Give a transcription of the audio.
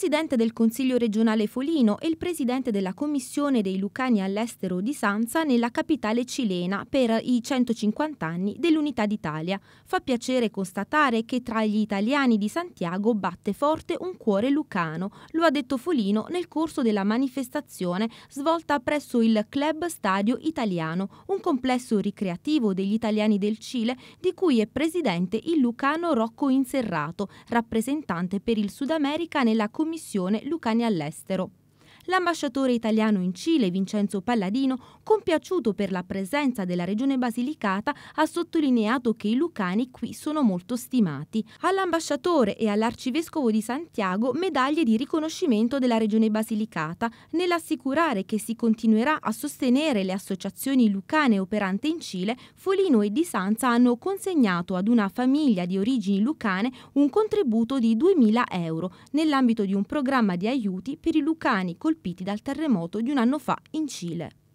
presidente del Consiglio regionale Folino e il presidente della Commissione dei Lucani all'estero di Sanza nella capitale cilena per i 150 anni dell'Unità d'Italia. Fa piacere constatare che tra gli italiani di Santiago batte forte un cuore lucano, lo ha detto Folino nel corso della manifestazione svolta presso il Club Stadio Italiano, un complesso ricreativo degli italiani del Cile di cui è presidente il lucano Rocco Inserrato, rappresentante per il Sud America nella Commissione Commissione Lucani all'estero l'ambasciatore italiano in Cile Vincenzo Palladino, compiaciuto per la presenza della regione Basilicata, ha sottolineato che i lucani qui sono molto stimati. All'ambasciatore e all'arcivescovo di Santiago medaglie di riconoscimento della regione Basilicata, nell'assicurare che si continuerà a sostenere le associazioni lucane operante in Cile, Folino e Di Sanza hanno consegnato ad una famiglia di origini lucane un contributo di 2.000 euro nell'ambito di un programma di aiuti per i lucani colpiti colpiti dal terremoto di un anno fa in Cile.